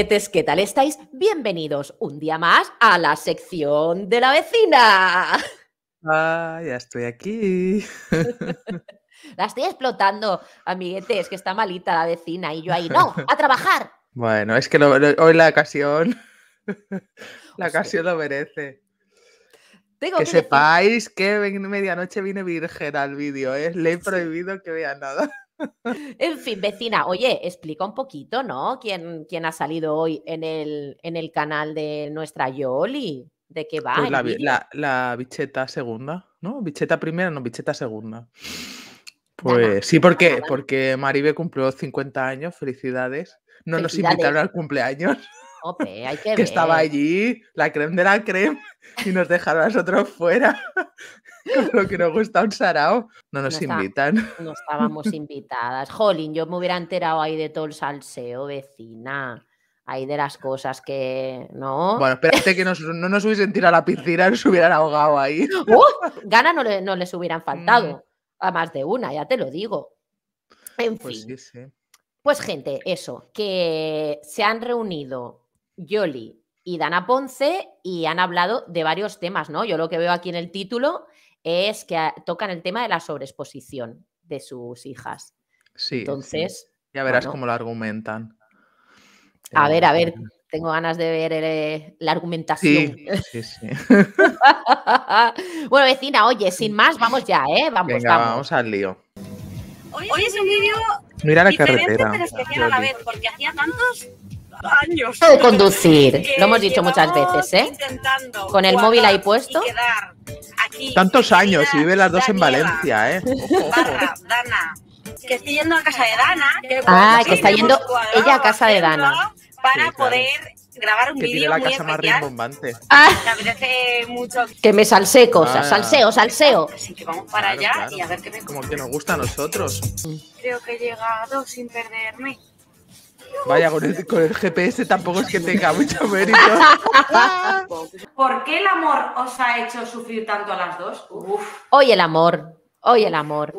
amiguetes, ¿qué tal estáis? Bienvenidos un día más a la sección de la vecina. Ah, ya estoy aquí. la estoy explotando, amiguetes, que está malita la vecina y yo ahí, no, a trabajar. Bueno, es que hoy la ocasión, la ocasión lo merece. Tengo que, sepáis que medianoche viene virgen al vídeo, ¿eh? le he prohibido que vean nada. En fin, vecina, oye, explica un poquito, ¿no? ¿Quién, ha salido hoy en el, en el canal de nuestra Yoli? ¿De qué va? Pues la, bicheta segunda, ¿no? Bicheta primera, no, bicheta segunda. Pues sí, ¿por qué? Porque Maribe cumplió 50 años, felicidades. No nos invitaron al cumpleaños. Ope, hay que, estaba allí, la creme de la creme, y nos dejaron a nosotros fuera. lo que nos gusta un sarao, no nos invitan. no estábamos invitadas. Jolín, yo me hubiera enterado ahí de todo el salseo, vecina. Ahí de las cosas que no. Bueno, espérate que no nos hubiesen tirado a la piscina, nos hubieran ahogado ahí. ¡Oh! Gana no, les hubieran faltado. Mm. A más de una, ya te lo digo. En pues fin. Pues, gente, eso, que se han reunido Yoli y Dana Ponce y han hablado de varios temas, ¿no? Yo lo que veo aquí en el título es que tocan el tema de la sobreexposición de sus hijas. Sí. Entonces. Ya verás cómo lo argumentan. A ver, a eh, ver, tengo ganas de ver eh, la argumentación. Sí, sí, bueno, vecina, oye, sin más, vamos ya, ¿eh? Vamos, vamos. al lío. Hoy es un vídeo la carretera. pero especial a la vez, porque hacía tantos de conducir, lo hemos dicho muchas veces, ¿eh? Con el móvil ahí puesto. Tantos años y vive las dos en Valencia, ¿eh? Dana. Que estoy yendo a casa de Dana. ah, que está yendo ella a casa de Dana. Para poder grabar un vídeo muy especial. Ah. Me mucho. Que me salse cosas, ah. salseo, salseo. Así que vamos para allá y a ver qué me... Como que nos gusta a nosotros. Creo que he llegado sin perderme. Vaya, con el, GPS tampoco es que tenga mucho mérito. ¿Por qué el amor os ha hecho sufrir tanto a las dos? Uf. Hoy el amor, hoy el amor.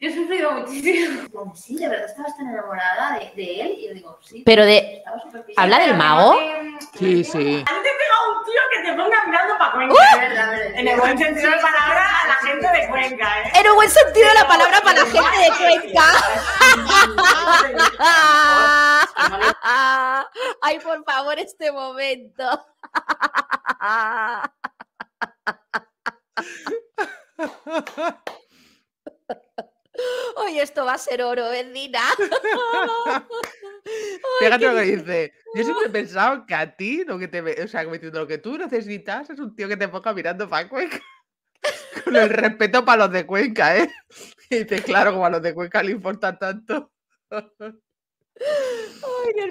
Yo he sufrido muchísimo. sí, de verdad estabas tan enamorada de, él. Y yo digo, sí. Pero de. ¿Habla del mago? Sí, sí. Antes pegado un tío que te ponga mirando para Cuenca. ¡Uh! En el buen sentido de la palabra a la gente de Cuenca, ¿eh? En el buen sentido de la palabra para la gente de Cuenca. Ay, por favor, este momento. Oye, esto va a ser oro, Edina. ¿eh, Fíjate lo que dice. Yo siempre he pensado que a ti, lo que te, o sea, lo que tú necesitas es un tío que te ponga mirando pac Con el respeto para los de Cuenca, ¿eh? Y claro, como a los de Cuenca le importa tanto. Ay,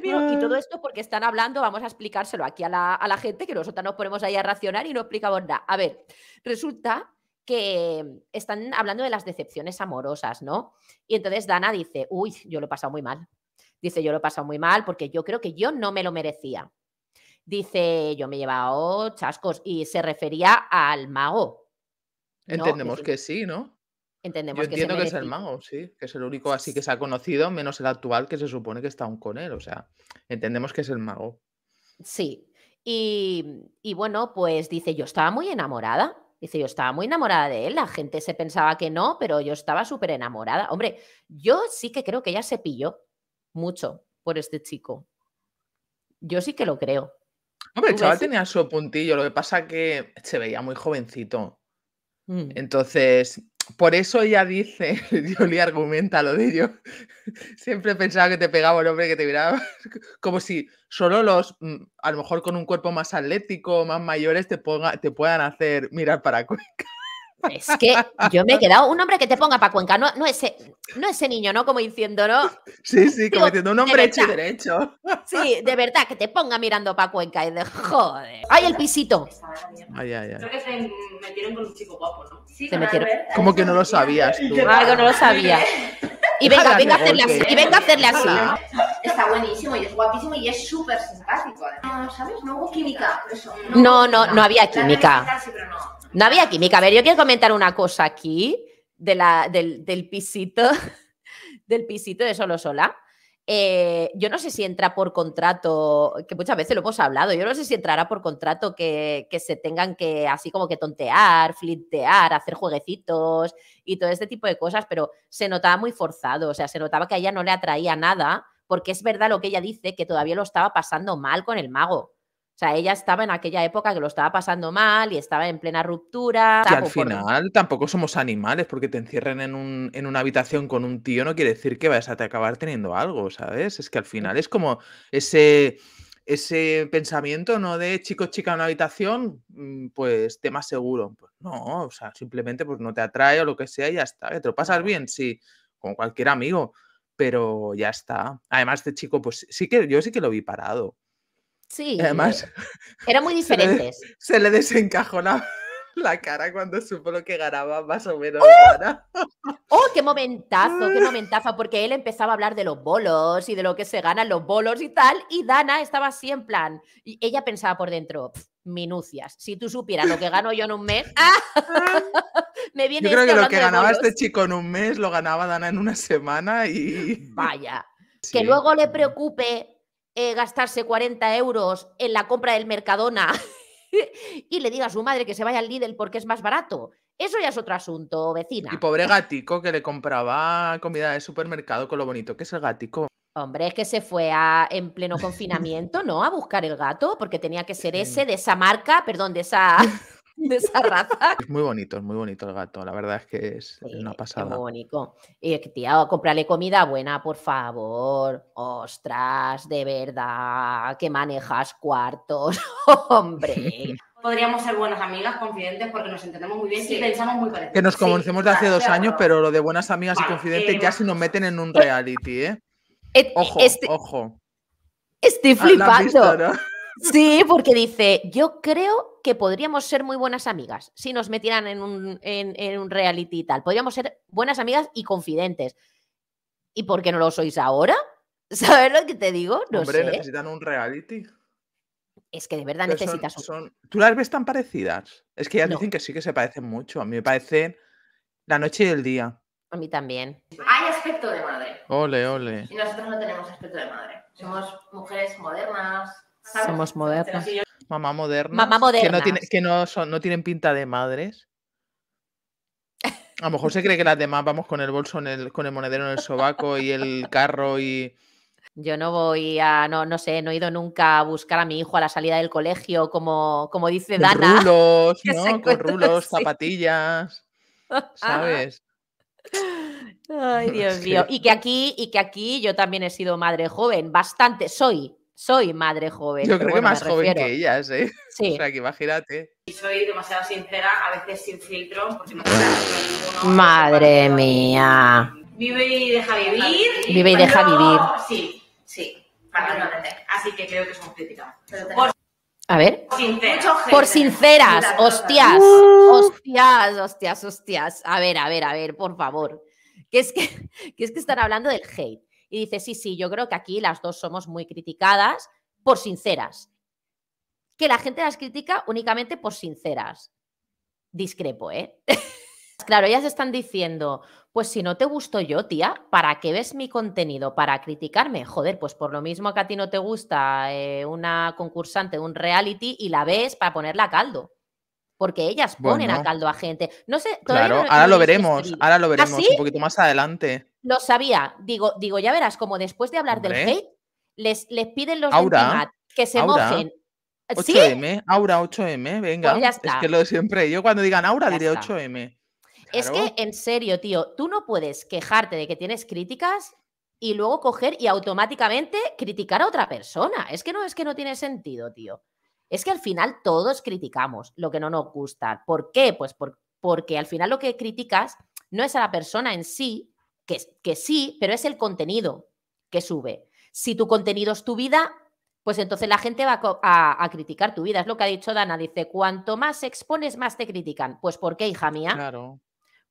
Dios Y todo ah. esto porque están hablando, vamos a explicárselo aquí a la, a la gente, que nosotros nos ponemos ahí a racionar y no explicamos nada. A ver, resulta que están hablando de las decepciones amorosas, ¿no? Y entonces Dana dice, uy, yo lo he pasado muy mal. Dice, yo lo he pasado muy mal porque yo creo que yo no me lo merecía. Dice, yo me he llevado chascos y se refería al mago, Entendemos pues, que sí, ¿no? Entendemos Yo entiendo que, es el mago, sí, que es el único así que se ha conocido, menos el actual que se supone que está aún con él, o sea, entendemos que es el mago. Sí, y, bueno, pues dice, yo estaba muy enamorada. Dice, yo estaba muy enamorada de él. La gente se pensaba que no, pero yo estaba súper enamorada. Hombre, yo sí que creo que ella se pilló mucho por este chico. Yo sí que lo creo. Hombre, el chaval tenía su puntillo. Lo que pasa que se veía muy jovencito. Mm. Entonces, por eso ella dice, Yoli argumenta lo de yo. Siempre pensaba que te pegaba el hombre que te miraba como si solo los, mm, a lo mejor con un cuerpo más atlético, más mayores, te, ponga, te puedan hacer mirar para Cuenca. Es que yo me he quedado. Un hombre que te ponga para Cuenca, no, no, ese, no ese niño, ¿no? Como diciendo, ¿no? Sí, sí, como diciendo un hombre hecho derecho. Sí, de verdad, que te ponga mirando para Cuenca y de joder. ¡Ay, el pisito! Ay, ay, ay. Creo que se metieron con un chico guapo, ¿no? Sí, se Como que no lo sabías tú. Algo no lo sabía. Y venga, venga a hacerle así. Y venga a hacerle así. Está buenísimo y es guapísimo y es súper simpático. No, ¿sabes? No hubo química. Eso, no, no, no, no, había química. Sí, pero no. No había química. A ver, yo quiero comentar una cosa aquí de la, del, pisito, del pisito de Solo Sola. Eh, yo no sé si entra por contrato, que muchas veces lo hemos hablado, yo no sé si entrará por contrato que, que se tengan que así como que tontear, flintear, hacer jueguecitos y todo este tipo de cosas, pero se notaba muy forzado, o sea, se notaba que a ella no le atraía nada, porque es verdad lo que ella dice, que todavía lo estaba pasando mal con el mago. O sea, ella estaba en aquella época que lo estaba pasando mal y estaba en plena ruptura. Y al final tampoco somos animales, porque te encierren en, un, en, una habitación con un tío no quiere decir que vayas a te acabar teniendo algo, ¿sabes? Es que al mm. final es como ese, ese pensamiento, ¿no? De chico, chica en una habitación, mm, pues tema seguro. Pues no, o sea, simplemente pues no te atrae o lo que sea y ya está. Te lo pasas bien, sí, como cualquier amigo, pero ya está. Además, este chico, pues sí que yo sí que lo vi parado Sí. además. Eh, Eran muy diferentes. Se le, desencajó la, la, cara cuando supo lo que ganaba, más o menos. ¡Oh! ¡Oh, qué momentazo, qué momentazo! Porque él empezaba a hablar de los bolos y de lo que se ganan los bolos y tal, y Dana estaba así en plan. Y ella pensaba por dentro, minucias. Si tú supieras lo que gano yo en un mes, ¡ah! me viene. Yo creo este que lo que ganaba este chico en un mes lo ganaba Dana en una semana y. Vaya. Que luego le preocupe eh, gastarse 40 euros en la compra del Mercadona y le diga a su madre que se vaya al Lidl porque es más barato. Eso ya es otro asunto, vecina. Y pobre gatico que le compraba comida de supermercado con lo bonito que es el gatico. Hombre, es que se fue a, en pleno confinamiento, ¿no? A buscar el gato, porque tenía que ser ese de esa marca, perdón, de esa de esa raza. Es muy bonito, es muy bonito el gato. La verdad es que es una pasada. Es muy bonito. Y eh, tío, cómprale comida buena, por favor. Ostras, de verdad, que manejas cuartos, hombre. Podríamos ser buenas amigas, confidentes, porque nos entendemos muy bien y pensamos muy parecido. Que nos conocemos de hace dos años, pero lo de buenas amigas y confidentes ya eh, si nos meten en un reality, ¿eh? eh ojo, este ojo. Estoy ah, flipando. Sí, porque dice, yo creo que podríamos ser muy buenas amigas si nos metieran en un, reality y tal. Podríamos ser buenas amigas y confidentes. ¿Y por qué no lo sois ahora? ¿Sabes lo que te digo? No Hombre, necesitan un reality. Es que de verdad necesitas un... ¿Tú las ves tan parecidas? Es que ellas dicen que sí que se parecen mucho. A mí me parecen la noche y el día. A mí también. Hay aspecto de madre. Ole, ole. Y nosotros no tenemos aspecto de madre. Somos mujeres modernas, somos modernas. Mamá moderna. Mamá moderna. Que, no, que no, no tienen pinta de madres. A lo mejor se cree que las demás vamos con el bolso, en el, con el monedero en el sobaco y el carro y... Yo no voy a, no, no sé, no he ido nunca a buscar a mi hijo a la salida del colegio, como, como dice con Dana. Rulos, ¿no? Con rulos, zapatillas, ¿sabes? Ay, Dios mío. Y que aquí, y que aquí yo también he sido madre joven, bastante, soy, soy madre joven. Yo creo que más joven que ellas, ¿eh? Sí. O sea, que imagínate. Y soy demasiado sincera, a veces sin filtro. porque no Madre mía. Vive y deja vivir. Vive y, deja vivir. Sí, sí. Así que creo que son críticas. A ver. Por sinceras, hostias. Uh. Hostias, hostias, hostias. A ver, a ver, a ver, por favor. Que es que, que es que están hablando del hate y dice, sí, sí, yo creo que aquí las dos somos muy criticadas por sinceras. Que la gente las critica únicamente por sinceras. Discrepo, ¿eh? claro, ellas están diciendo, pues si no te gusto yo, tía, ¿para qué ves mi contenido? ¿Para criticarme? Joder, pues por lo mismo que a ti no te gusta eh, una concursante de un reality y la ves para ponerla a caldo. Porque ellas ponen a caldo a gente. No sé, todavía Claro, no, ahora, ahora lo ¿Ah, veremos, ahora lo veremos un poquito más adelante. Lo sabía. Digo, digo, ya verás, como después de hablar del hate, les, les piden los Aura, que se mojen. 8M, Aura 8M, venga. Pues es que lo de siempre. Yo cuando digan Aura diré 8M. Es que, en serio, tío, tú no puedes quejarte de que tienes críticas y luego coger y automáticamente criticar a otra persona. Es que no, es que no tiene sentido, tío. Es que al final todos criticamos lo que no nos gusta. ¿Por qué? Pues porque al final lo que criticas no es a la persona en sí, que, sí, pero es el contenido que sube. Si tu contenido es tu vida, pues entonces la gente va a, criticar tu vida. Es lo que ha dicho Dana. Dice, cuanto más expones, más te critican. Pues ¿por qué, hija mía? Claro.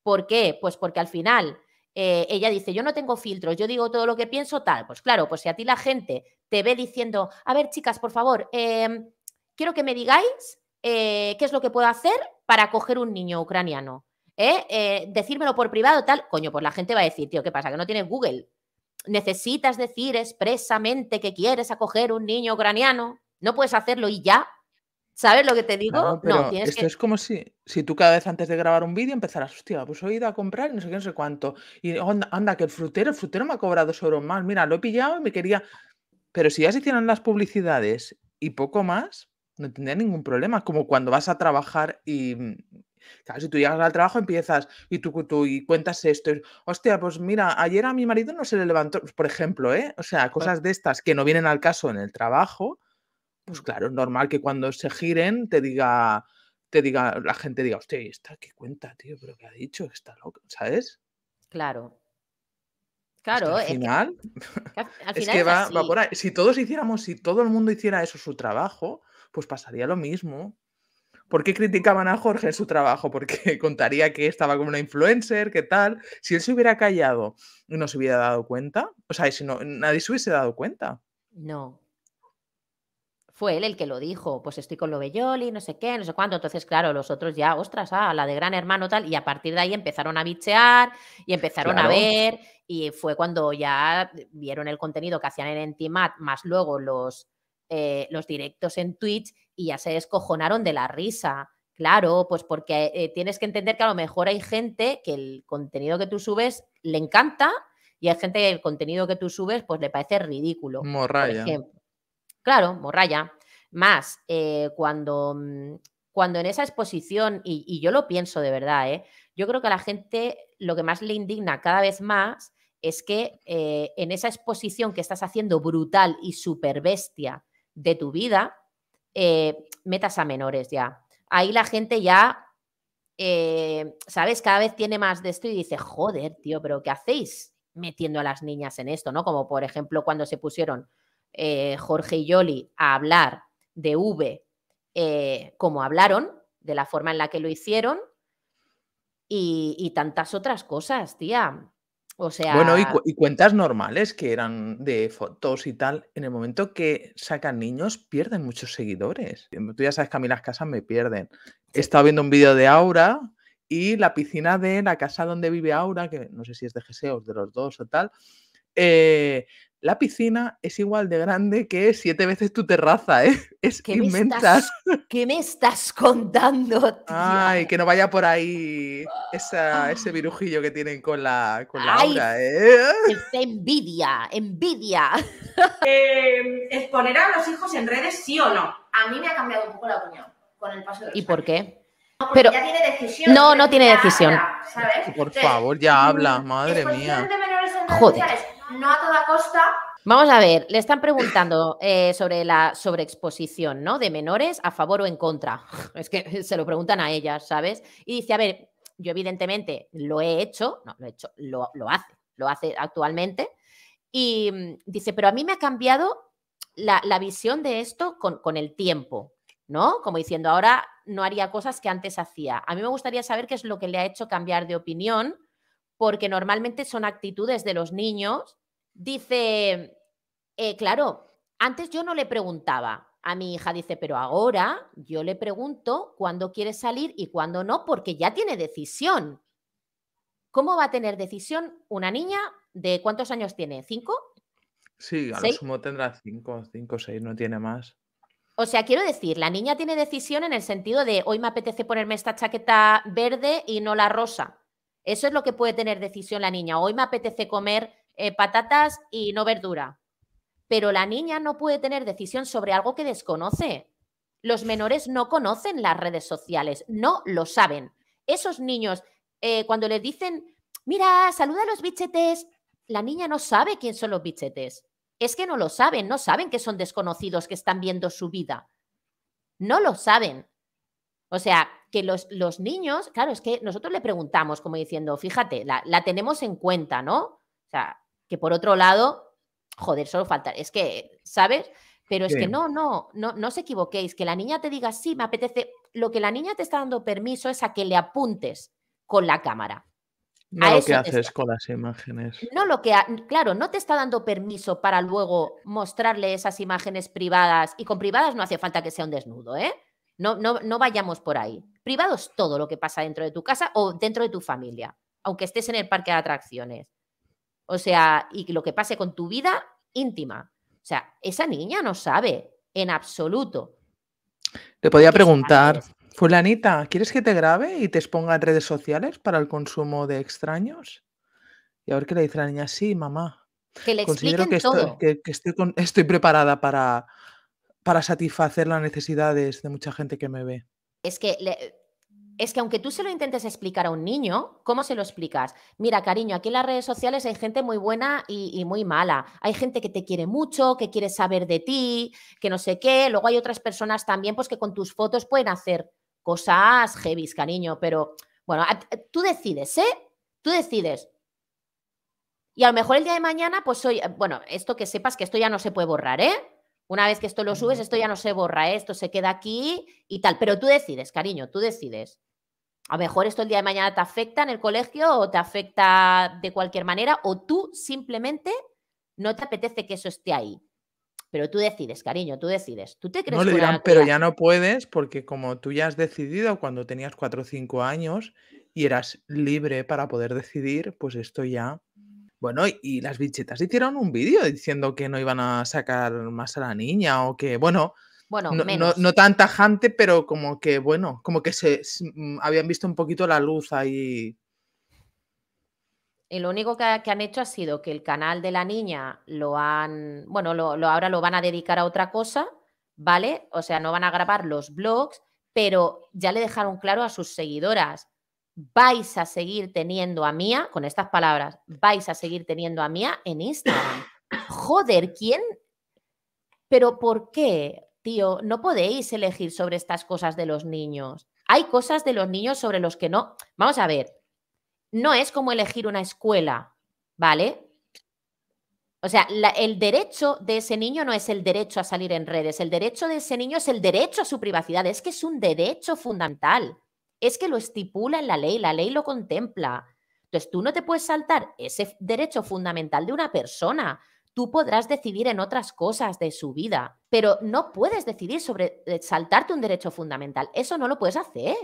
¿Por qué? Pues porque al final eh, ella dice, yo no tengo filtros, yo digo todo lo que pienso tal. Pues claro, pues si a ti la gente te ve diciendo, a ver chicas, por favor, em, quiero que me digáis eh, qué es lo que puedo hacer para coger un niño ucraniano. ¿eh? Eh, decírmelo por privado, tal, coño, pues la gente va a decir, tío, ¿qué pasa? Que no tienes Google. Necesitas decir expresamente que quieres acoger un niño ucraniano. No puedes hacerlo y ya. ¿Sabes lo que te digo? No, pero no esto es como si, si tú cada vez antes de grabar un vídeo empezaras, hostia, pues he ido a comprar no sé qué, no sé cuánto. Y anda, que el frutero, el frutero me ha cobrado sobre euros mal, Mira, lo he pillado y me quería. Pero si ya se hicieran las publicidades y poco más, no tendría ningún problema. Como cuando vas a trabajar y Claro, si tú llegas al trabajo empiezas y tú, tú y cuentas esto. Hostia, pues mira, ayer a mi marido no se le levantó, pues, por ejemplo, ¿eh? O sea, cosas de estas que no vienen al caso en el trabajo, pues mm. claro, es normal que cuando se giren te diga, te diga, la gente diga, hostia, esta qué cuenta, tío? ¿Pero qué ha dicho? Está loca, ¿sabes? Claro. Claro, al final, es que, va, Si todos hiciéramos, si todo el mundo hiciera eso su trabajo, pues pasaría lo mismo. ¿Por qué criticaban a Jorge su trabajo? Porque contaría que estaba como una influencer, qué tal. Si él se hubiera callado, no se hubiera dado cuenta. O sea, si no, nadie se hubiese dado cuenta. No. Fue él el que lo dijo, pues estoy con lo Belloli, no sé qué, no sé cuánto. Entonces, claro, los otros ya, ostras, a ah, la de Gran Hermano tal, y a partir de ahí empezaron a bichear y empezaron a ver, y fue cuando ya vieron el contenido que hacían en Entimat, más luego los, eh, los directos en Twitch y ya se descojonaron de la risa. Claro, pues porque eh, tienes que entender que a lo mejor hay gente que el contenido que tú subes le encanta y hay gente que el contenido que tú subes pues le parece ridículo. Morraya. ejemplo. Claro, morraya. Más, eh, cuando, mm, cuando en esa exposición, y, yo lo pienso de verdad, yo creo que a la gente lo que más le indigna cada vez más es que en esa exposición que estás haciendo brutal y súper bestia de tu vida, eh, metas a menores ya. Ahí la gente ya, eh, ¿sabes? Cada vez tiene más de esto y dice, joder, tío, pero ¿qué hacéis metiendo a las niñas en esto? ¿No? Como por ejemplo cuando se pusieron eh, Jorge y Yoli a hablar de V como hablaron, de la forma en la que lo hicieron, y, y, tantas otras cosas, tía. Bueno, y, cuentas normales que eran de fotos y tal, en el momento que sacan niños, pierden muchos seguidores. Tú ya sabes que a mí las casas me pierden. He estado viendo un vídeo de Aura y la piscina de la casa donde vive Aura, que no sé si es de Geseo de los dos o tal, eh, la piscina es igual de grande que siete veces tu terraza, ¿eh? Es ¿Qué inmensa. Me estás, ¿Qué me estás contando, Ay, que no vaya por ahí ese ah. virujillo que tienen con la, con la aura, ¿eh? Envidia, envidia. Eh, ¿Exponer a los hijos en redes sí o no? A mí me ha cambiado un poco la opinión con el paso de los ¿Y por qué? pero no, no tiene decisión. Por favor, ya habla, mm, madre mía. Joder no a toda costa. Vamos a ver, le están preguntando eh, sobre la sobreexposición, ¿no? De menores a favor o en contra. Es que se lo preguntan a ellas, ¿sabes? Y dice, a ver, yo evidentemente lo he hecho, no, lo he hecho, lo, hace, lo hace actualmente. Y mm, dice, pero a mí me ha cambiado la, visión de esto con, con el tiempo, ¿no? Como diciendo, ahora no haría cosas que antes hacía. A mí me gustaría saber qué es lo que le ha hecho cambiar de opinión, porque normalmente son actitudes de los niños Dice, eh, claro, antes yo no le preguntaba a mi hija, dice, pero ahora yo le pregunto cuándo quiere salir y cuándo no, porque ya tiene decisión. ¿Cómo va a tener decisión una niña de cuántos años tiene? ¿Cinco? Sí, a lo sumo tendrá cinco, cinco, seis, no tiene más. O sea, quiero decir, la niña tiene decisión en el sentido de hoy me apetece ponerme esta chaqueta verde y no la rosa. Eso es lo que puede tener decisión la niña. Hoy me apetece comer eh, patatas y no verdura. Pero la niña no puede tener decisión sobre algo que desconoce. Los menores no conocen las redes sociales, no lo saben. Esos niños, eh, cuando les dicen, mira, saluda a los bichetes, la niña no sabe quién son los bichetes. Es que no lo saben, no saben que son desconocidos que están viendo su vida. No lo saben. O sea, que los, los niños, claro, es que nosotros le preguntamos como diciendo, fíjate, la, la tenemos en cuenta, ¿no? O sea, que por otro lado, joder, solo falta, es que, ¿sabes? Pero es que no, no, no, no os equivoquéis, que la niña te diga, sí, me apetece, lo que la niña te está dando permiso es a que le apuntes con la cámara. No lo que haces con las imágenes. No lo que, claro, no te está dando permiso para luego mostrarle esas imágenes privadas. Y con privadas no hace falta que sea un desnudo, ¿eh? No, no, no vayamos por ahí. Privado es todo lo que pasa dentro de tu casa o dentro de tu familia, aunque estés en el parque de atracciones. O sea, y lo que pase con tu vida íntima. O sea, esa niña no sabe en absoluto. Te podía preguntar, fulanita, ¿quieres que te grabe y te exponga en redes sociales para el consumo de extraños? Y a ver qué le dice la niña, sí, mamá. Que le Considero que, todo. Estoy, que, preparada para, para satisfacer las necesidades de mucha gente que me ve. Es que es que aunque tú se lo intentes explicar a un niño, ¿cómo se lo explicas? Mira, cariño, aquí en las redes sociales hay gente muy buena y, muy mala. Hay gente que te quiere mucho, que quiere saber de ti, que no sé qué. Luego hay otras personas también, pues que con tus fotos pueden hacer cosas heavy, cariño. Pero bueno, tú decides, ¿eh? Tú decides. Y a lo mejor el día de mañana, pues soy, eh, bueno, esto que sepas que esto ya no se puede borrar, ¿eh? Una vez que esto lo subes, esto ya no se borra, ¿eh? esto se queda aquí y tal. Pero tú decides, cariño, tú decides. A lo mejor esto el día de mañana te afecta en el colegio o te afecta de cualquier manera o tú simplemente no te apetece que eso esté ahí. Pero tú decides, cariño, tú decides. ¿Tú te crees no dirán, pero ya no puedes porque como tú ya has decidido cuando tenías cuatro o cinco años y eras libre para poder decidir, pues esto ya bueno, y las bichetas hicieron un vídeo diciendo que no iban a sacar más a la niña o que, bueno, no, No, tan tajante, pero como que, bueno, como que se, mm, habían visto un poquito la luz ahí. Y lo único que, han hecho ha sido que el canal de la niña lo han, bueno, lo, ahora lo van a dedicar a otra cosa, ¿vale? O sea, no van a grabar los blogs, pero ya le dejaron claro a sus seguidoras vais a seguir teniendo a Mía, con estas palabras, vais a seguir teniendo a Mía en Instagram. Joder, ¿quién? Pero ¿por qué, tío? No podéis elegir sobre estas cosas de los niños. Hay cosas de los niños sobre los que no. Vamos a ver, no es como elegir una escuela, ¿vale? O sea, el derecho de ese niño no es el derecho a salir en redes, el derecho de ese niño es el derecho a su privacidad, es que es un derecho fundamental es que lo estipula en la ley, la ley lo contempla. Entonces, tú no te puedes saltar ese derecho fundamental de una persona. Tú podrás decidir en otras cosas de su vida, pero no puedes decidir sobre eh, saltarte un derecho fundamental. Eso no lo puedes hacer.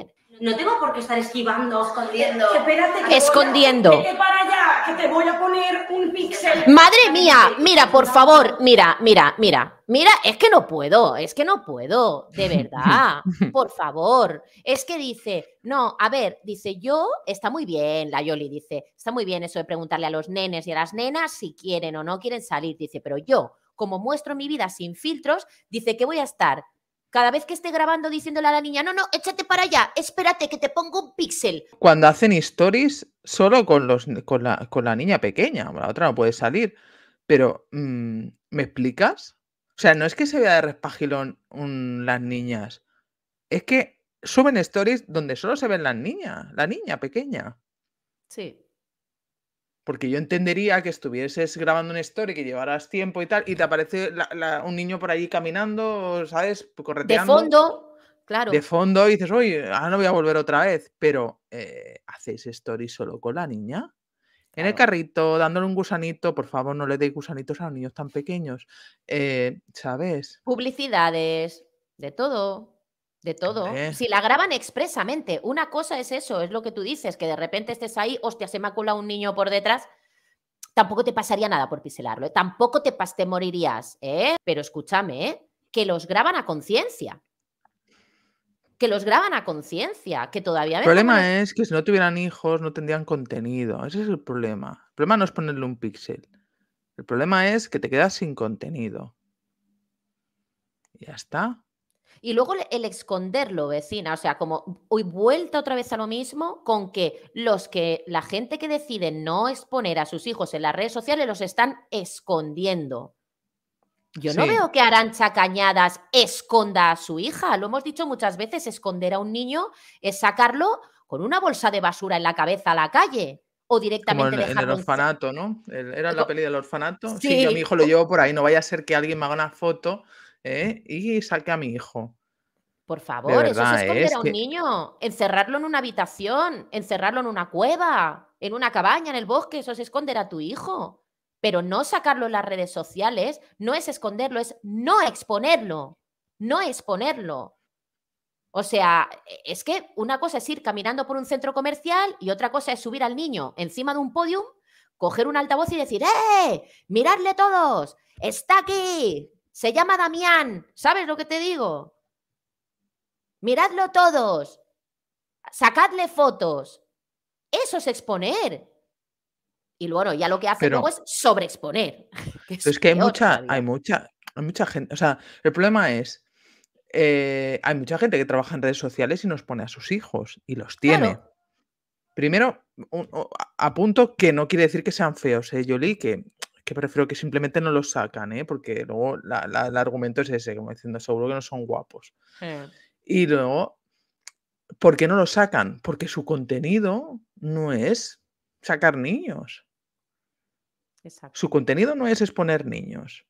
No tengo por qué estar esquivando, escondiendo. Espérate que escondiendo. para que te voy a poner un píxel. Madre mía, mira, por favor, mira, mira, mira. Mira, es que no puedo, es que no puedo, de verdad, por favor. Es que dice, no, a ver, dice yo, está muy bien, la Yoli dice, está muy bien eso de preguntarle a los nenes y a las nenas si quieren o no quieren salir, dice, pero yo, como muestro mi vida sin filtros, dice que voy a estar cada vez que esté grabando diciéndole a la niña, no, no, échate para allá, espérate que te pongo un píxel. Cuando hacen stories solo con, los, con, la, niña pequeña, la otra no puede salir, pero mm, ¿me explicas? O sea, no es que se vea de respagilón las niñas, es que suben stories donde solo se ven las niñas, la niña pequeña. Sí. Porque yo entendería que estuvieses grabando una story, que llevaras tiempo y tal, y te aparece un niño por allí caminando, ¿sabes? Correteando. De fondo, claro. De fondo dices, oye, no voy a volver otra vez. Pero, eh, ¿hacéis story solo con la niña? en el carrito, dándole un gusanito, por favor, no le deis gusanitos a los niños tan pequeños. Eh, ¿Sabes? Publicidades, de todo todo. Si la graban expresamente, una cosa es eso, es lo que tú dices, que de repente estés ahí, hostia, se me un niño por detrás, tampoco te pasaría nada por piselarlo, ¿eh? tampoco te, te morirías, ¿eh? pero escúchame, ¿eh? que los graban a conciencia. Que los graban a conciencia, que todavía... El problema es que si no tuvieran hijos no tendrían contenido, ese es el problema. El problema no es ponerle un píxel, el problema es que te quedas sin contenido. Ya está. Y luego el esconderlo, vecina, o sea, como hoy vuelta otra vez a lo mismo con que los que la gente que decide no exponer a sus hijos en las redes sociales los están escondiendo. Yo no veo que Arancha Cañadas esconda a su hija. Lo hemos dicho muchas veces, esconder a un niño es sacarlo con una bolsa de basura en la cabeza a la calle o directamente el, orfanato, ¿no? era la peli del orfanato. Si yo mi hijo lo llevo por ahí. No vaya a ser que alguien me haga una foto ¿eh? y saque a mi hijo. Por favor, eso es ¿eh? esconder a un niño, encerrarlo en una habitación, encerrarlo en una cueva, en una cabaña, en el bosque, eso es esconder a tu hijo. Pero no sacarlo en las redes sociales, no es esconderlo, es no exponerlo, no exponerlo. O sea, es que una cosa es ir caminando por un centro comercial y otra cosa es subir al niño encima de un podium, coger un altavoz y decir, ¡eh! ¡Miradle todos! ¡Está aquí! Se llama Damián, ¿sabes lo que te digo? Miradlo todos, sacadle fotos. Eso es exponer. Y luego ya lo que hace luego es sobreexponer. es, que hay mucha, hay mucha, mucha gente. O sea, el problema es. Eh, hay mucha gente que trabaja en redes sociales y nos pone a sus hijos y los tiene. Primero, apunto que no quiere decir que sean feos, ¿eh, Jolie, que que prefiero que simplemente no los sacan, ¿eh? porque luego el argumento es ese, como diciendo, seguro que no son guapos. Eh. Y luego, ¿por qué no los sacan? Porque su contenido no es sacar niños. Su contenido no es exponer niños.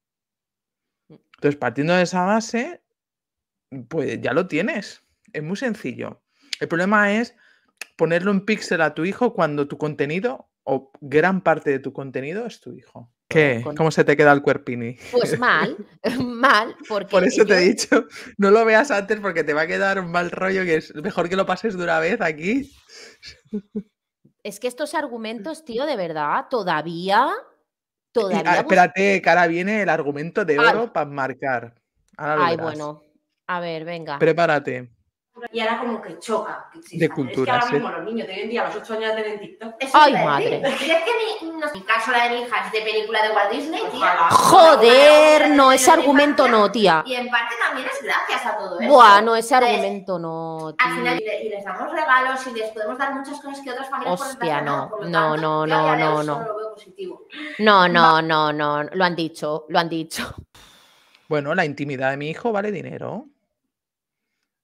Mm. Entonces, partiendo de esa base, pues ya lo tienes. Es muy sencillo. El problema es ponerlo en píxel a tu hijo cuando tu contenido o gran parte de tu contenido es tu hijo. ¿Qué? Eh, ¿Cómo se te queda el cuerpini? Pues mal, mal, porque... Por eso te he dicho, no lo veas antes porque te va a quedar un mal rollo que es mejor que lo pases de una vez aquí. Es que estos argumentos, tío, de verdad, todavía... Ah, todavía pues espérate, que viene el argumento de oro para marcar. Ay, bueno. A ver, venga. Prepárate y ahora como que choca. Que de cultura. Es que ahora mismo los niños de hoy día, los 8 años tienen TikTok. ¡Ay, madre! ¿Crees ¿eh? que mi, caso la de mi hija es de película de Walt Disney, ¡Joder! No, ese argumento no, tía. Y en parte también es gracias a todo eso. bueno ese argumento no, tía. Al final, y les, damos regalos y les podemos dar muchas cosas que otras familias Hostia, no. no, no, no, no, no. No, no, no, no. Lo han dicho, lo han dicho. Bueno, la intimidad de mi hijo vale dinero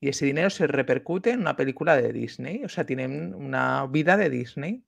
y ese dinero se repercute en una película de Disney, o sea, tienen una vida de Disney.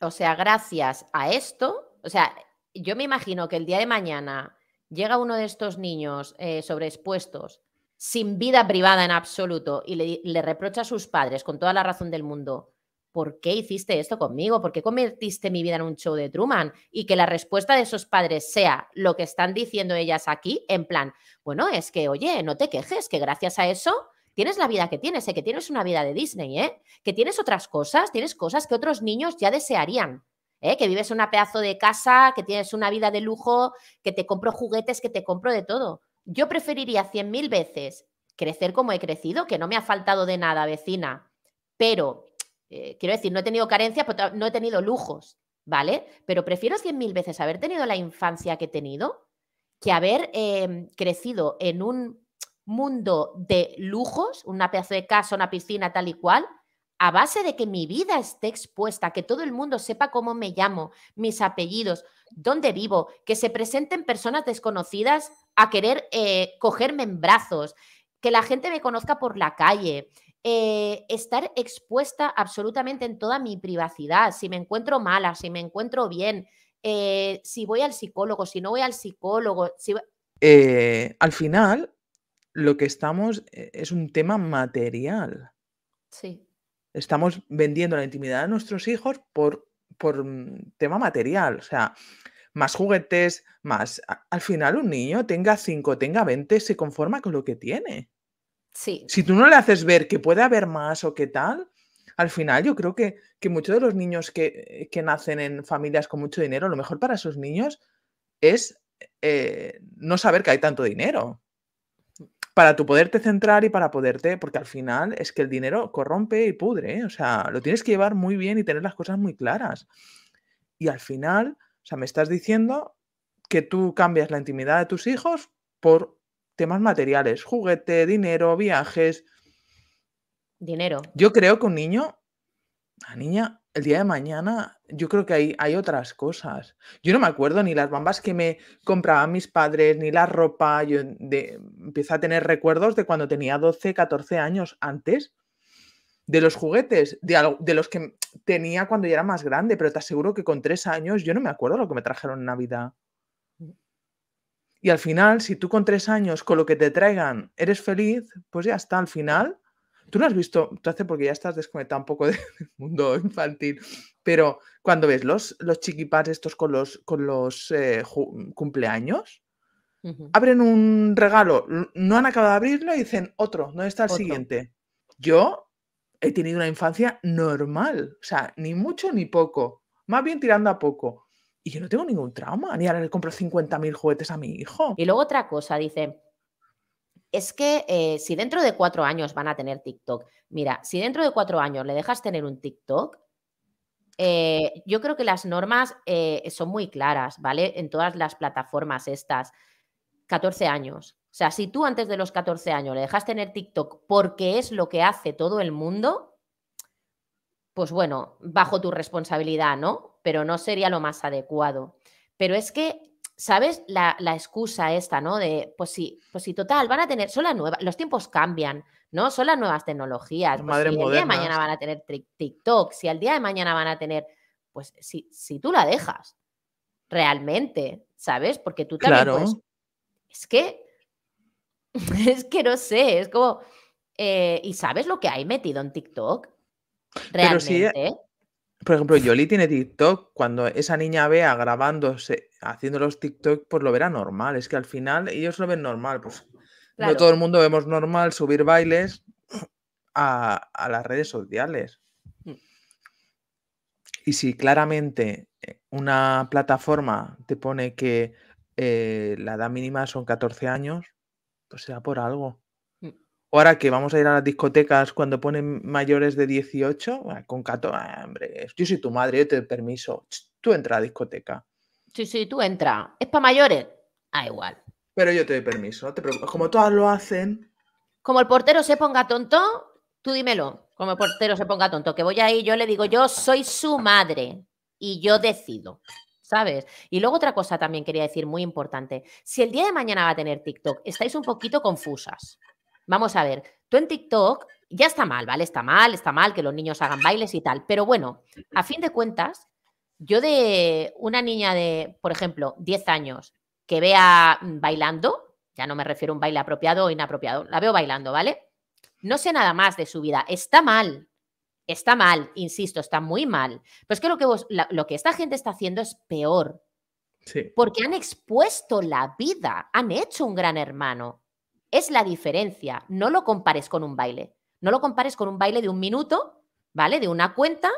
O sea, gracias a esto, o sea, yo me imagino que el día de mañana llega uno de estos niños eh, sobreexpuestos, sin vida privada en absoluto, y le, le reprocha a sus padres con toda la razón del mundo, ¿por qué hiciste esto conmigo? ¿Por qué convertiste mi vida en un show de Truman? Y que la respuesta de esos padres sea lo que están diciendo ellas aquí, en plan, bueno, es que, oye, no te quejes, que gracias a eso tienes la vida que tienes, y ¿eh? que tienes una vida de Disney, ¿eh? que tienes otras cosas, tienes cosas que otros niños ya desearían. ¿eh? Que vives en una pedazo de casa, que tienes una vida de lujo, que te compro juguetes, que te compro de todo. Yo preferiría cien mil veces crecer como he crecido, que no me ha faltado de nada, vecina. Pero, eh, quiero decir, no he tenido carencias, no he tenido lujos, ¿vale? Pero prefiero cien mil veces haber tenido la infancia que he tenido que haber em, crecido en un mundo de lujos, una pieza de casa, una piscina, tal y cual, a base de que mi vida esté expuesta, que todo el mundo sepa cómo me llamo, mis apellidos, dónde vivo, que se presenten personas desconocidas a querer eh, cogerme en brazos, que la gente me conozca por la calle, eh, estar expuesta absolutamente en toda mi privacidad, si me encuentro mala, si me encuentro bien, eh, si voy al psicólogo, si no voy al psicólogo. Si... al final, lo que estamos eh, es un tema material. Sí. Estamos vendiendo la intimidad a nuestros hijos por, por mm, tema material. O sea, más juguetes, más. Al final, un niño, tenga 5, tenga 20, se conforma con lo que tiene. Sí. Si tú no le haces ver que puede haber más o qué tal, al final yo creo que, muchos de los niños que, nacen en familias con mucho dinero, lo mejor para esos niños es eh, no saber que hay tanto dinero para tu poderte centrar y para poderte, porque al final es que el dinero corrompe y pudre, ¿eh? o sea, lo tienes que llevar muy bien y tener las cosas muy claras. Y al final, o sea, me estás diciendo que tú cambias la intimidad de tus hijos por temas materiales, juguete, dinero, viajes. Dinero. Yo creo que un niño, una niña, el día de mañana yo creo que hay, hay otras cosas. Yo no me acuerdo ni las bambas que me compraban mis padres, ni la ropa. Yo empiezo a tener recuerdos de cuando tenía 12, 14 años antes, de los juguetes, de, de los que tenía cuando ya era más grande, pero te aseguro que con tres años yo no me acuerdo lo que me trajeron en Navidad. Mm. Y al final, si tú con tres años, con lo que te traigan, eres feliz, pues ya está, al final Tú no has visto, tú hace porque ya estás desconectado un poco del mundo infantil, pero cuando ves los, los estos con los, con los eh, cumpleaños, abren un regalo, no han acabado de abrirlo y dicen otro, ¿dónde está el siguiente? Yo he tenido una infancia normal, o sea, ni mucho ni poco, más bien tirando a poco. Y yo no tengo ningún trauma, ni ahora le compro 50.000 juguetes a mi hijo. Y luego otra cosa, dicen, es que eh, si dentro de cuatro años van a tener TikTok, mira, si dentro de cuatro años le dejas tener un TikTok, eh, yo creo que las normas eh, son muy claras, ¿vale? En todas las plataformas estas, 14 años. O sea, si tú antes de los 14 años le dejas tener TikTok porque es lo que hace todo el mundo, pues bueno, bajo tu responsabilidad, ¿no? Pero no sería lo más adecuado. Pero es que ¿sabes? La, excusa esta, ¿no? De, pues sí, pues sí, total, van a tener, son las nuevas, los tiempos cambian, ¿no? Son las nuevas tecnologías. Pues si el día de mañana van a tener TikTok, si al día de mañana van a tener, pues si, si tú la dejas, realmente, ¿sabes? Porque tú también, es que, es que no sé, es como, eh, ¿y sabes lo que hay metido en TikTok? Realmente. Por ejemplo, Yoli tiene TikTok. Cuando esa niña vea grabándose, haciendo los TikTok, pues lo verá normal. Es que al final ellos lo ven normal. Pues, no todo el mundo vemos normal subir bailes a, las redes sociales. Mm. Y si claramente eh, una plataforma te pone que eh, la edad mínima son 14 años, pues será por algo. Ahora que vamos a ir a las discotecas cuando ponen mayores de 18, ah, con 14, ah, hombre, yo soy tu madre, yo te doy permiso. Tú entra a la discoteca. Sí, sí, tú entra. Es para mayores. Ah, igual. Pero yo te doy permiso, no te Como todas lo hacen. Como el portero se ponga tonto, tú dímelo. Como el portero se ponga tonto, que voy ahí, yo le digo, yo soy su madre y yo decido. ¿Sabes? Y luego otra cosa también quería decir muy importante. Si el día de mañana va a tener TikTok, estáis un poquito confusas. Vamos a ver, tú en TikTok ya está mal, ¿vale? Está mal, está mal que los niños hagan bailes y tal, pero bueno, a fin de cuentas, yo de una niña de, por ejemplo, 10 años que vea bailando, ya no me refiero a un baile apropiado o inapropiado, la veo bailando, ¿vale? No sé nada más de su vida, está mal, está mal, insisto, está muy mal. Pero es que lo que, lo que esta gente está haciendo es peor. Porque han expuesto la vida, han hecho un gran hermano es la diferencia. No lo compares con un baile. No lo compares con un baile de un minuto, ¿vale? De una cuenta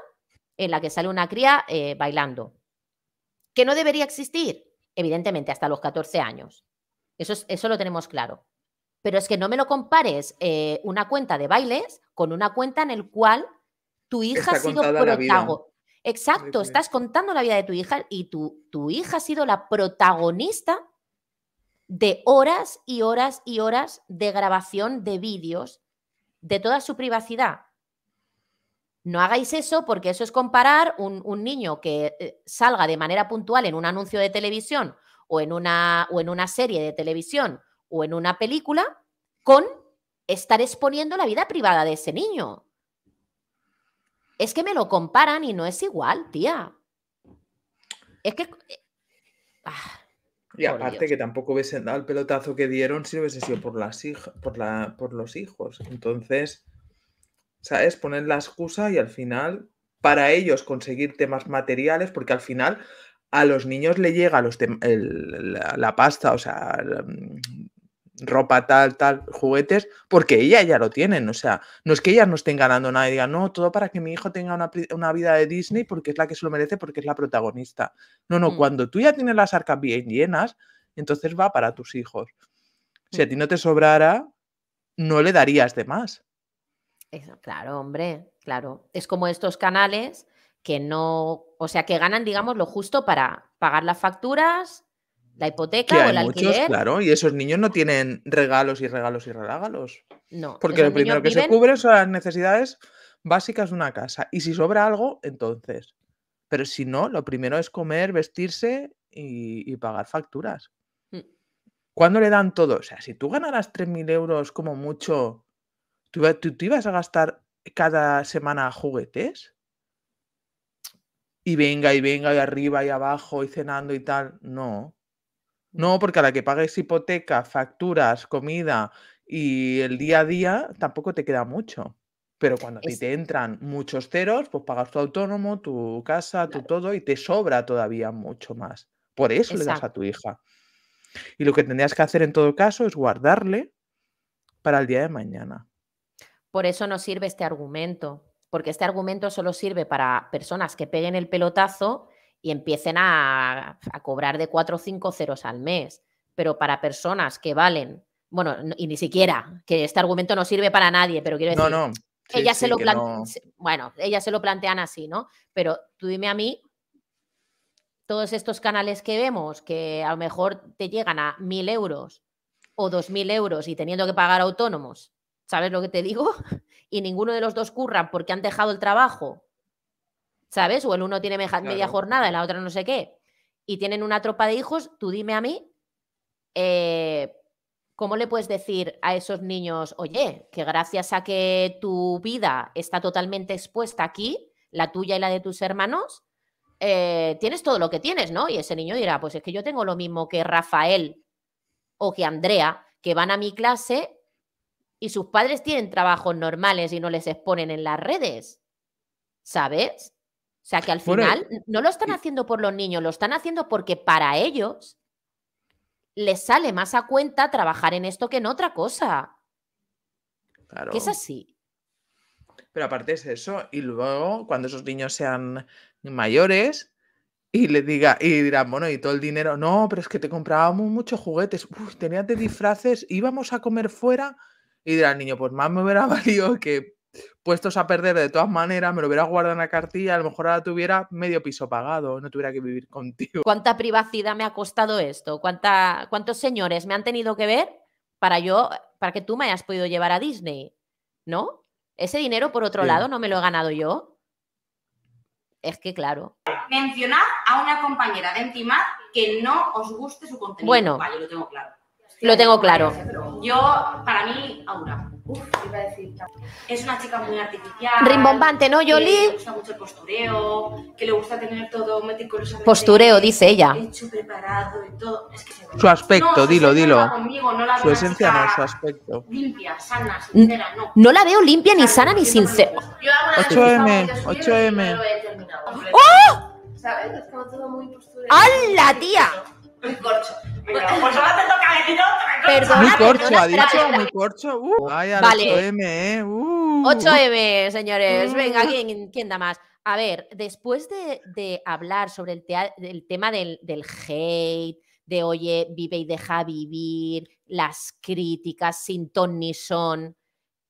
en la que sale una cría eh, bailando. Que no debería existir, evidentemente, hasta los 14 años. Eso, eso lo tenemos claro. Pero es que no me lo compares eh, una cuenta de bailes con una cuenta en el cual tu hija ha sido protagonista. Exacto, estás contando la vida de tu hija y tu hija ha sido la protagonista de horas y horas y horas de grabación de vídeos de toda su privacidad. No hagáis eso porque eso es comparar un, niño que eh, salga de manera puntual en un anuncio de televisión o en, una, o en una serie de televisión o en una película con estar exponiendo la vida privada de ese niño. Es que me lo comparan y no es igual, tía. Es que... Eh, ah. Y aparte que tampoco hubiesen dado el pelotazo que dieron si hubiese sido por, las por, la, por los hijos. Entonces, ¿sabes? Poner la excusa y al final, para ellos conseguir temas materiales, porque al final a los niños le llega los la, la, pasta, o sea, ropa tal, tal, juguetes, porque ella ya lo tienen. O sea, no es que ellas no estén ganando nada y digan, no, todo para que mi hijo tenga una, vida de Disney porque es la que se lo merece, porque es la protagonista. No, no, mm. cuando tú ya tienes las arcas bien llenas, entonces va para tus hijos. Si a mm. ti no te sobrara, no le darías de más. claro, hombre, claro. Es como estos canales que no, o sea, que ganan, digamos, lo justo para pagar las facturas, la hipoteca o el alquiler. claro, y esos niños no tienen regalos y regalos y regalos. No. Porque lo primero que se cubre son las necesidades básicas de una casa. Y si sobra algo, entonces. Pero si no, lo primero es comer, vestirse y, pagar facturas. Mm. ¿Cuándo le dan todo? O sea, si tú ganaras 3.000 euros como mucho, ¿tú, tú, ¿tú ibas a gastar cada semana juguetes? y venga y venga y arriba y abajo y cenando y tal. No. No, porque a la que pagues hipoteca, facturas, comida y el día a día, tampoco te queda mucho. Pero cuando te entran muchos ceros, pues pagas tu autónomo, tu casa, tu todo y te sobra todavía mucho más. Por eso le das a tu hija. Y lo que tendrías que hacer en todo caso es guardarle para el día de mañana. Por eso no sirve este argumento, porque este argumento solo sirve para personas que peguen el pelotazo y empiecen a, cobrar de 4 o 5 ceros al mes. Pero para personas que valen, bueno, y ni siquiera, que este argumento no sirve para nadie, pero quiero decir, no, no. se lo bueno, ellas se lo plantean así, ¿no? Pero tú dime a mí, todos estos canales que vemos, que a lo mejor te llegan a 1.000 euros o 2.000 euros y teniendo que pagar autónomos, ¿sabes lo que te digo? Y ninguno de los dos curran porque han dejado el trabajo ¿sabes? O el uno tiene media jornada y la otra no sé qué, y tienen una tropa de hijos, tú dime a mí, eh, ¿cómo le puedes decir a esos niños, oye, que gracias a que tu vida está totalmente expuesta aquí, la tuya y la de tus hermanos, eh, tienes todo lo que tienes, ¿no? Y ese niño dirá, pues es que yo tengo lo mismo que Rafael o que Andrea, que van a mi clase y sus padres tienen trabajos normales y no les exponen en las redes, ¿sabes? O sea que al final no lo están haciendo por los niños, lo están haciendo porque para ellos les sale más a cuenta trabajar en esto que en otra cosa. Claro. Que es así. Pero aparte es eso, y luego cuando esos niños sean mayores y le diga, y dirán, bueno, y todo el dinero, no, pero es que te comprábamos muchos juguetes, Uy, tenías de disfraces, íbamos a comer fuera, y dirán, el niño, pues más me hubiera valido que puestos a perder de todas maneras, me lo hubiera guardado en la cartilla, a lo mejor ahora tuviera medio piso pagado, no tuviera que vivir contigo. ¿Cuánta privacidad me ha costado esto? ¿Cuántos señores me han tenido que ver para yo, para que tú me hayas podido llevar a Disney? ¿No? Ese dinero, por otro lado, no me lo he ganado yo. Es que claro. Mencionad a una compañera de Entimad que no os guste su contenido. Bueno, lo tengo claro. Lo tengo claro. Yo, para mí, Aura. Uf, iba a decir. Es una chica muy artificial. Rimbombante, ¿no, Yoli? Que le gusta mucho el postureo, que le gusta tener todo meticulosamente. Postureo, dice ella. Hecho, preparado y todo. Es que se su aspecto, dilo, dilo. su esencia no, su aspecto. Limpia, sana, sincera, no. No la veo limpia, ni sana, ni sincera. 8M, 8M. ¡Oh! ¿Sabes? todo postureo. ¡Hala, tía! Muy corcho. Venga, pues ahora te toca decir muy ah, corcho, ha dicho, muy corcho. Uh, vale. 8M, ¿eh? Uh. 8M, señores. Mm. Venga, ¿quién, da más? A ver, después de, de hablar sobre el, tema del, del hate, de oye, vive y deja vivir, las críticas sin ton ni son,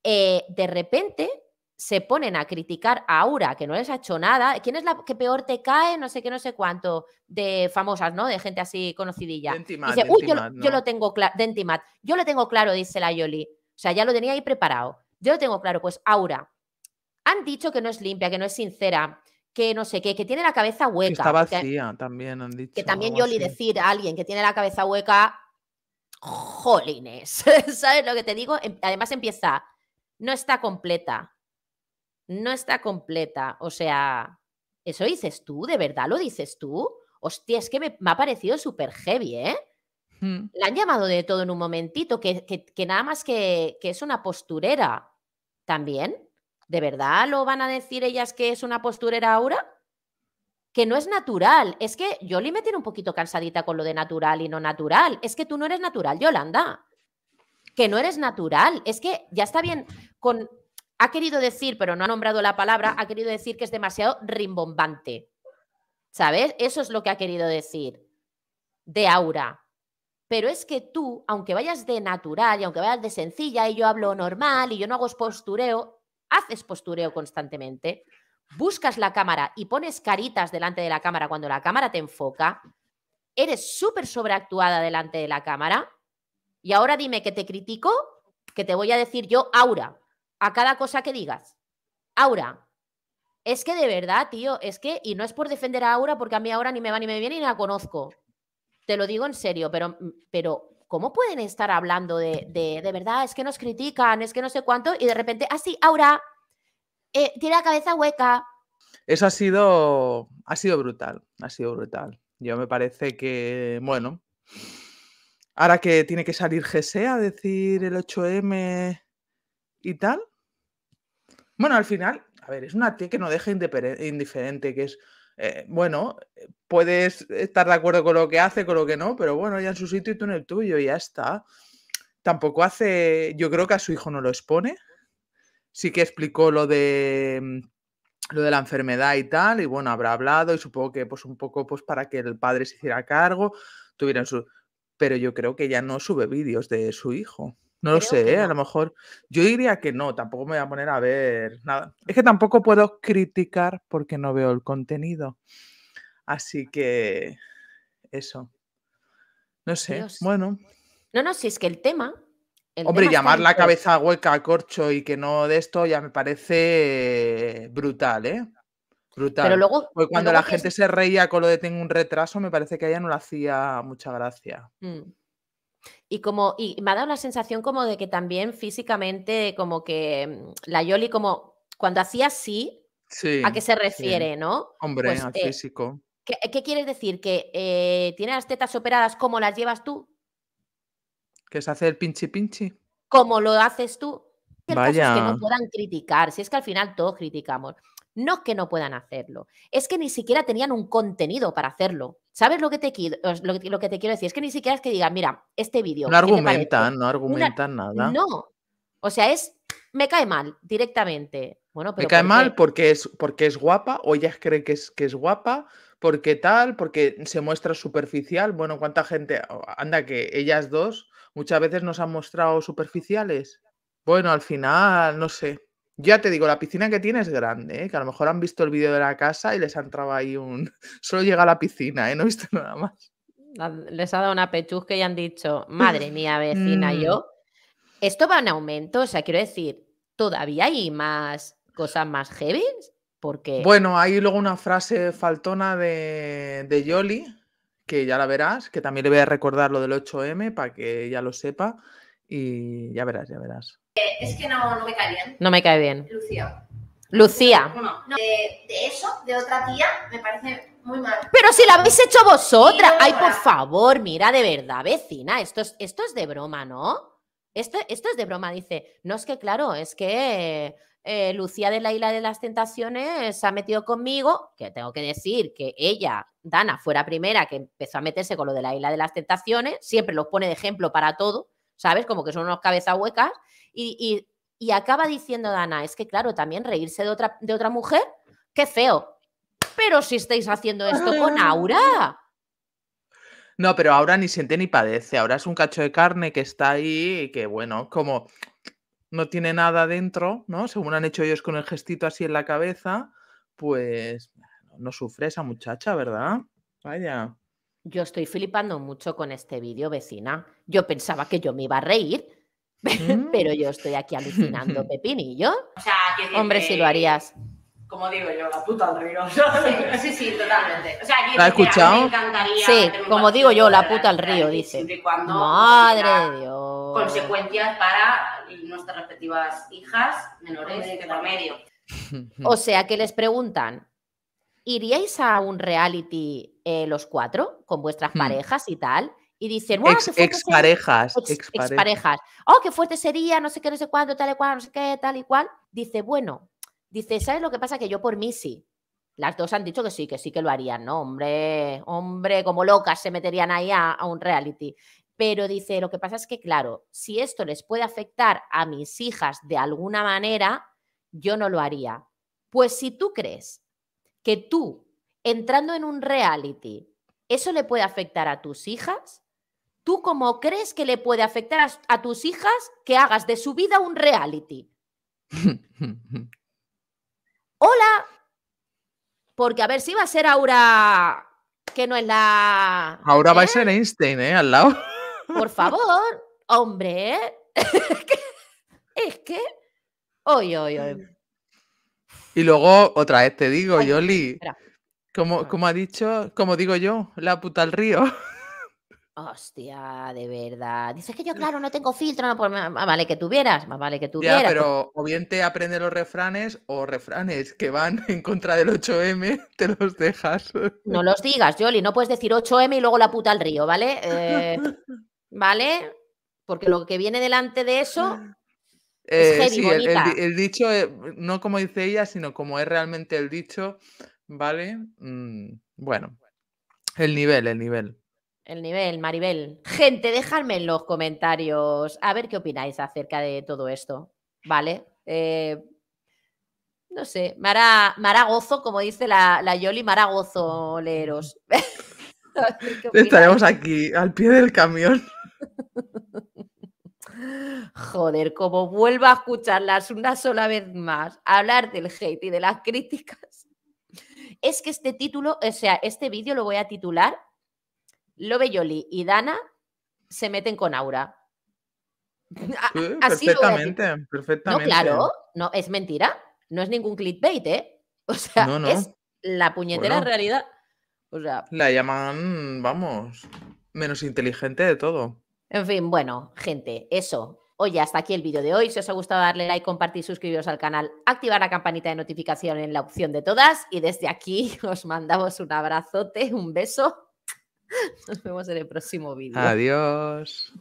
eh, de repente se ponen a criticar a Aura, que no les ha hecho nada. ¿Quién es la que peor te cae? No sé qué, no sé cuánto. De famosas, ¿no? De gente así conocidilla. dice, uy, yo, yo, lo tengo claro. Dentimat, yo lo tengo claro, dice la Yoli. O sea, ya lo tenía ahí preparado. Yo lo tengo claro. Pues Aura, han dicho que no es limpia, que no es sincera, que no sé qué, que tiene la cabeza hueca. Que está vacía, también han dicho. Que también Yoli decir a alguien que tiene la cabeza hueca, jolines. ¿Sabes lo que te digo? Em, además empieza, no está completa no está completa. O sea, ¿eso dices tú? ¿De verdad lo dices tú? Hostia, es que me, ha parecido súper heavy, ¿eh? Hmm. La han llamado de todo en un momentito, que, que, nada más que, que, es una posturera también. ¿De verdad lo van a decir ellas que es una posturera ahora? Que no es natural. Es que Yoli me tiene un poquito cansadita con lo de natural y no natural. Es que tú no eres natural, Yolanda. Que no eres natural. Es que ya está bien con ha querido decir, pero no ha nombrado la palabra, ha querido decir que es demasiado rimbombante. ¿Sabes? Eso es lo que ha querido decir de aura. Pero es que tú, aunque vayas de natural y aunque vayas de sencilla y yo hablo normal y yo no hago postureo, haces postureo constantemente, buscas la cámara y pones caritas delante de la cámara cuando la cámara te enfoca, eres súper sobreactuada delante de la cámara y ahora dime que te critico, que te voy a decir yo aura a cada cosa que digas. Aura, es que de verdad, tío, es que, y no es por defender a Aura, porque a mí ahora ni me va ni me viene ni la conozco. Te lo digo en serio, pero, mm, pero ¿cómo pueden estar hablando de, de, verdad? Es que nos critican, es que no sé cuánto, y de repente, ah, sí, Aura, eh, tiene la cabeza hueca. Eso ha sido, ha sido brutal, ha sido brutal. Yo me parece que, bueno, ahora que tiene que salir GC e a decir el 8M y tal. Bueno, al final, a ver, es una tía que no deja indiferente, que es, eh, bueno, puedes estar de acuerdo con lo que hace, con lo que no, pero bueno, ya en su sitio y tú en el tuyo, ya está. Tampoco hace, yo creo que a su hijo no lo expone. Sí que explicó lo de lo de la enfermedad y tal, y bueno, habrá hablado y supongo que pues un poco pues para que el padre se hiciera cargo, tuvieran su... Pero yo creo que ya no sube vídeos de su hijo. No lo sé, a lo mejor. Yo diría que no, tampoco me voy a poner a ver nada. Es que tampoco puedo criticar porque no veo el contenido. Así que eso. No sé, bueno. No, no, si es que el tema. Hombre, llamar la cabeza hueca a corcho y que no de esto ya me parece brutal, ¿eh? Brutal. Pero luego. cuando la gente se reía con lo de tengo un retraso, me parece que a ella no le hacía mucha gracia. Mm. Y como, me ha dado la sensación como de que también físicamente, como que mm, la Yoli, como cuando hacía así, sí, ¿a qué se refiere, no? Hombre, pues al físico. ¿qué, quieres decir? ¿Que eh, tiene las tetas operadas como las llevas tú? ¿Que es hacer el pinchi pinchi? Como lo haces tú. Vaya. que no puedan criticar, si es que al final todos criticamos. No es que no puedan hacerlo, es que ni siquiera tenían un contenido para hacerlo. ¿Sabes lo que te, lo lo que te quiero decir? Es que ni siquiera es que digan, mira, este vídeo. No argumentan, no argumentan nada. No. O sea, es. Me cae mal directamente. Bueno, pero me cae mal porque es, porque es guapa o ellas creen que es, que es guapa, porque tal, porque se muestra superficial. Bueno, ¿cuánta gente? Anda, que ellas dos muchas veces nos han mostrado superficiales. Bueno, al final, no sé. Ya te digo, la piscina que tiene es grande, ¿eh? que a lo mejor han visto el vídeo de la casa y les ha entrado ahí un... Solo llega la piscina, ¿eh? no he visto nada más. Les ha dado una pechuzca y han dicho, madre mía, vecina, yo. Mm. Esto va en aumento, o sea, quiero decir, todavía hay más cosas más heavy, porque... Bueno, hay luego una frase faltona de, de Yoli, que ya la verás, que también le voy a recordar lo del 8M para que ya lo sepa y ya verás, ya verás es que no, no me cae bien. No me cae bien. Lucía. Lucía. No, De, eso, de otra tía, me parece muy mal. Pero si la habéis hecho vosotras. Ay, por favor, mira, de verdad, vecina, esto es, esto es de broma, ¿no? Esto, esto es de broma, dice. No es que, claro, es que eh, Lucía de la Isla de las Tentaciones se ha metido conmigo, que tengo que decir que ella, Dana, fue la primera que empezó a meterse con lo de la Isla de las Tentaciones, siempre los pone de ejemplo para todo ¿sabes? Como que son unos cabezas huecas. Y, acaba diciendo Dana, es que claro, también reírse de otra, de otra mujer, qué feo. Pero si estáis haciendo esto con Aura. No, pero Aura ni siente ni padece. Ahora es un cacho de carne que está ahí y que, bueno, como no tiene nada dentro, ¿no? Según han hecho ellos con el gestito así en la cabeza, pues no sufre esa muchacha, ¿verdad? Vaya yo estoy flipando mucho con este vídeo, vecina. Yo pensaba que yo me iba a reír, pero yo estoy aquí alucinando, mm. Pepinillo. O sea, Hombre, si lo harías. Como digo yo, la puta al río. Sí, sí, totalmente. O sea, has escuchado? Me encantaría sí, como digo yo, la puta al río, dice. Madre de Dios. Consecuencias para nuestras respectivas hijas menores de promedio. O sea, que les preguntan, ¿iríais a un reality eh, los cuatro con vuestras mm. parejas y tal? Y dicen, ex, parejas, ex, parejas. Oh, qué fuerte sería, no sé qué, no sé cuándo, tal y cual, no sé qué, tal y cual. Dice, bueno, dice, ¿sabes lo que pasa? Que yo por mí sí. Las dos han dicho que sí, que sí que lo harían, ¿no? Hombre, hombre, como locas se meterían ahí a un reality. Pero dice, lo que pasa es que, claro, si esto les puede afectar a mis hijas de alguna manera, yo no lo haría. Pues si tú crees que tú, entrando en un reality, eso le puede afectar a tus hijas? ¿Tú cómo crees que le puede afectar a, tus hijas que hagas de su vida un reality? Hola, porque a ver si va a ser Aura, que no es la... Aura va a ¿eh? ser Einstein, ¿eh? Al lado. Por favor, hombre. es que... Oye, oye, oye. Y luego, otra vez te digo, Yoli, como, como ha dicho, como digo yo, la puta al río. Hostia, de verdad. Dices que yo, claro, no tengo filtro, no, pues vale que tuvieras, más vale que tuvieras. pero o bien te aprende los refranes o refranes que van en contra del 8M, te los dejas. No los digas, Yoli, no puedes decir 8M y luego la puta al río, ¿vale? Eh, ¿Vale? Porque lo que viene delante de eso eh, sí, el, dicho, eh, no como dice ella, sino como es realmente el dicho, ¿vale? Mm, bueno, el nivel, el nivel. El nivel, Maribel. Gente, dejadme en los comentarios a ver qué opináis acerca de todo esto, ¿vale? Eh, no sé, Mara, como dice la, la Yoli, maragozo gozo leeros. Estaremos aquí, al pie del camión. Joder, como vuelvo a escucharlas una sola vez más, hablar del hate y de las críticas. Es que este título, o sea, este vídeo lo voy a titular Lo Yoli y Dana se meten con Aura. perfectamente, perfectamente. No, claro, no, es mentira. No es ningún clickbait, ¿eh? O sea, es la puñetera realidad. O sea, la llaman, vamos, menos inteligente de todo. En fin, bueno, gente, eso. Oye, hasta aquí el vídeo de hoy. Si os ha gustado, darle like, compartir, suscribiros al canal, activar la campanita de notificación en la opción de todas. Y desde aquí os mandamos un abrazote, un beso. Nos vemos en el próximo vídeo. Adiós.